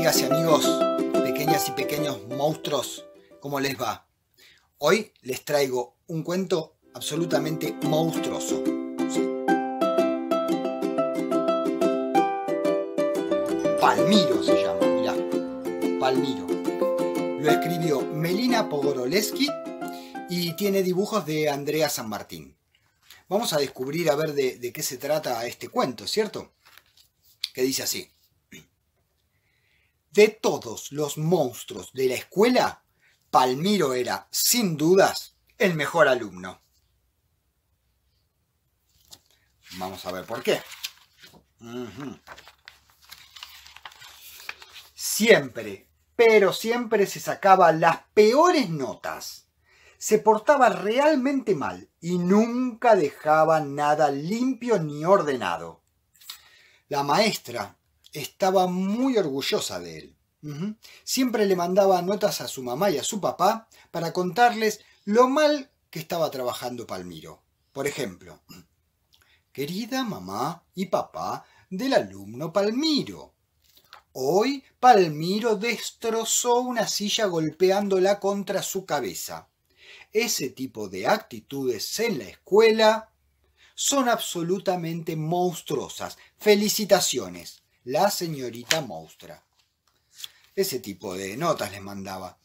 amigas y amigos, pequeñas y pequeños monstruos, ¿cómo les va? Hoy les traigo un cuento absolutamente monstruoso. Palmiro se llama, mirá, Palmiro. Lo escribió Melina Pogoroleski y tiene dibujos de Andrea San Martín. Vamos a descubrir a ver de, de qué se trata este cuento, ¿cierto? Que dice así. De todos los monstruos de la escuela, Palmiro era, sin dudas, el mejor alumno. Vamos a ver por qué. Siempre, pero siempre se sacaba las peores notas. Se portaba realmente mal y nunca dejaba nada limpio ni ordenado. La maestra estaba muy orgullosa de él. Siempre le mandaba notas a su mamá y a su papá para contarles lo mal que estaba trabajando Palmiro. Por ejemplo, querida mamá y papá del alumno Palmiro. Hoy Palmiro destrozó una silla golpeándola contra su cabeza. Ese tipo de actitudes en la escuela son absolutamente monstruosas. Felicitaciones la señorita Mostra. Ese tipo de notas les mandaba.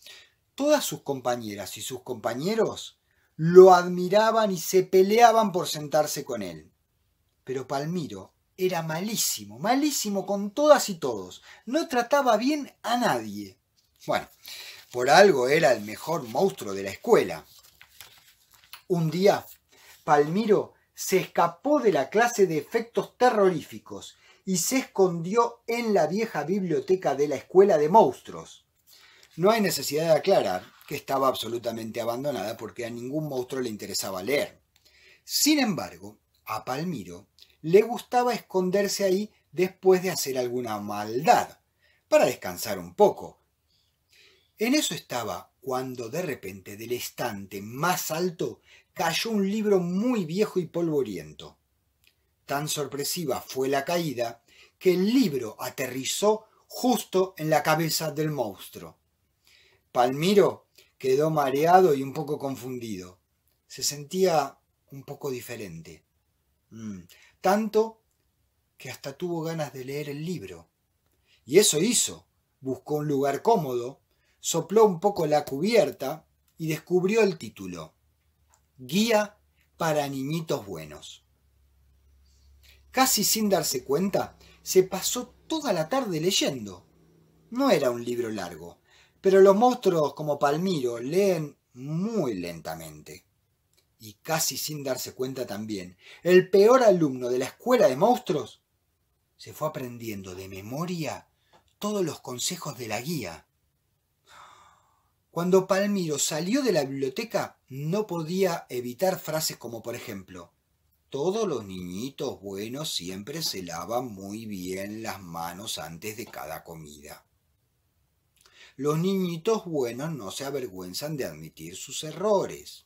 Todas sus compañeras y sus compañeros lo admiraban y se peleaban por sentarse con él. Pero Palmiro era malísimo, malísimo con todas y todos. No trataba bien a nadie. Bueno, por algo era el mejor monstruo de la escuela. Un día, Palmiro se escapó de la clase de efectos terroríficos y se escondió en la vieja biblioteca de la escuela de monstruos. No hay necesidad de aclarar que estaba absolutamente abandonada porque a ningún monstruo le interesaba leer. Sin embargo, a Palmiro le gustaba esconderse ahí después de hacer alguna maldad, para descansar un poco. En eso estaba cuando de repente del estante más alto cayó un libro muy viejo y polvoriento. Tan sorpresiva fue la caída que el libro aterrizó justo en la cabeza del monstruo. Palmiro quedó mareado y un poco confundido. Se sentía un poco diferente. Mm. Tanto que hasta tuvo ganas de leer el libro. Y eso hizo. Buscó un lugar cómodo, sopló un poco la cubierta y descubrió el título. Guía para niñitos buenos casi sin darse cuenta, se pasó toda la tarde leyendo. No era un libro largo, pero los monstruos como Palmiro leen muy lentamente. Y casi sin darse cuenta también, el peor alumno de la escuela de monstruos se fue aprendiendo de memoria todos los consejos de la guía. Cuando Palmiro salió de la biblioteca no podía evitar frases como por ejemplo, todos los niñitos buenos siempre se lavan muy bien las manos antes de cada comida. Los niñitos buenos no se avergüenzan de admitir sus errores.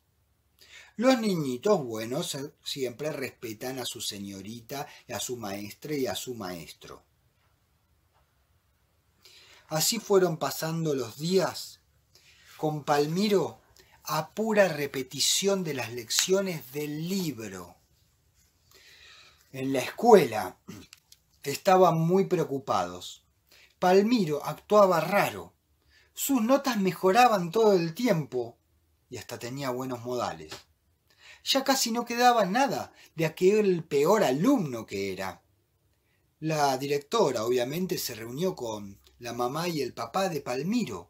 Los niñitos buenos siempre respetan a su señorita, y a su maestra y a su maestro. Así fueron pasando los días, con Palmiro a pura repetición de las lecciones del libro en la escuela estaban muy preocupados. Palmiro actuaba raro. Sus notas mejoraban todo el tiempo y hasta tenía buenos modales. Ya casi no quedaba nada de aquel peor alumno que era. La directora obviamente se reunió con la mamá y el papá de Palmiro.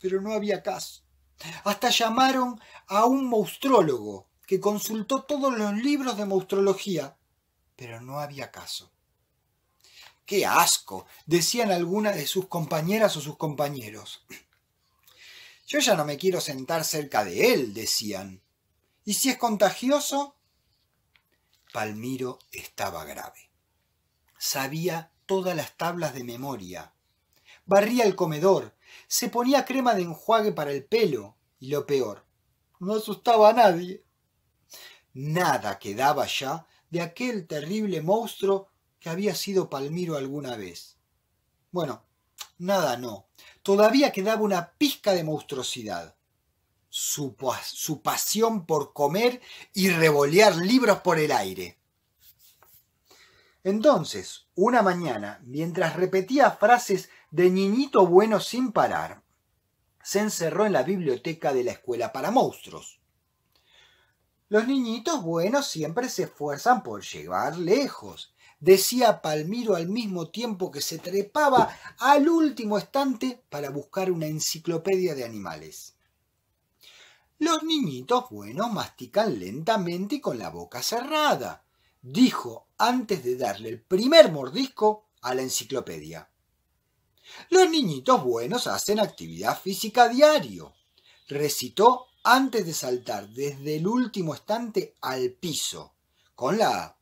Pero no había caso. Hasta llamaron a un monstrólogo que consultó todos los libros de monstruología, pero no había caso. ¡Qué asco! decían algunas de sus compañeras o sus compañeros. Yo ya no me quiero sentar cerca de él, decían. ¿Y si es contagioso? Palmiro estaba grave. Sabía todas las tablas de memoria. Barría el comedor, se ponía crema de enjuague para el pelo y lo peor, no asustaba a nadie. Nada quedaba ya de aquel terrible monstruo que había sido Palmiro alguna vez. Bueno, nada no. Todavía quedaba una pizca de monstruosidad. Su, pasión por comer y revolear libros por el aire. Entonces, una mañana, mientras repetía frases de niñito bueno sin parar, se encerró en la biblioteca de la escuela para monstruos. Los niñitos buenos siempre se esfuerzan por llegar lejos, decía Palmiro al mismo tiempo que se trepaba al último estante para buscar una enciclopedia de animales. Los niñitos buenos mastican lentamente y con la boca cerrada, dijo antes de darle el primer mordisco a la enciclopedia. Los niñitos buenos hacen actividad física diario, recitó antes de saltar desde el último estante al piso, con la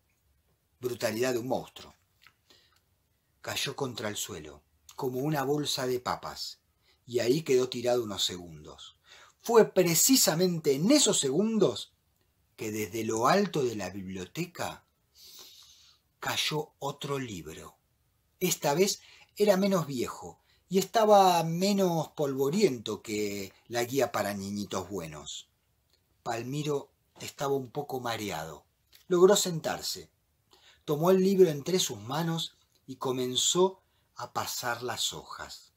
brutalidad de un monstruo. Cayó contra el suelo, como una bolsa de papas, y ahí quedó tirado unos segundos. Fue precisamente en esos segundos que desde lo alto de la biblioteca cayó otro libro. Esta vez era menos viejo y estaba menos polvoriento que la guía para niñitos buenos. Palmiro estaba un poco mareado. Logró sentarse. Tomó el libro entre sus manos y comenzó a pasar las hojas.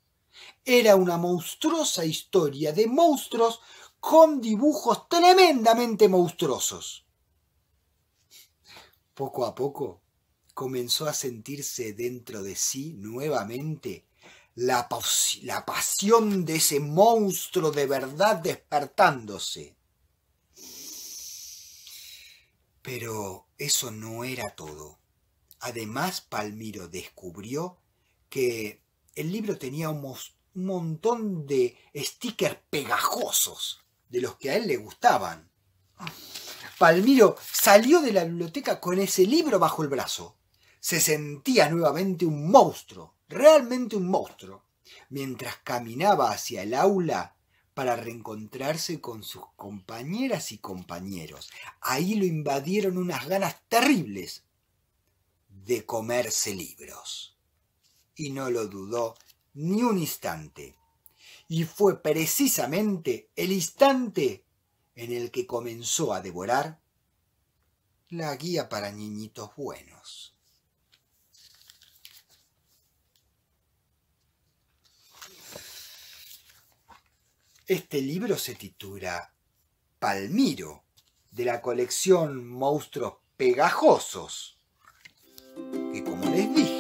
Era una monstruosa historia de monstruos con dibujos tremendamente monstruosos. Poco a poco comenzó a sentirse dentro de sí nuevamente la, pasión de ese monstruo de verdad despertándose. Pero eso no era todo. Además, Palmiro descubrió que el libro tenía un montón de stickers pegajosos, de los que a él le gustaban. Palmiro salió de la biblioteca con ese libro bajo el brazo. Se sentía nuevamente un monstruo realmente un monstruo, mientras caminaba hacia el aula para reencontrarse con sus compañeras y compañeros. Ahí lo invadieron unas ganas terribles de comerse libros. Y no lo dudó ni un instante. Y fue precisamente el instante en el que comenzó a devorar la guía para niñitos buenos. Este libro se titula Palmiro, de la colección Monstruos Pegajosos, que como les dije,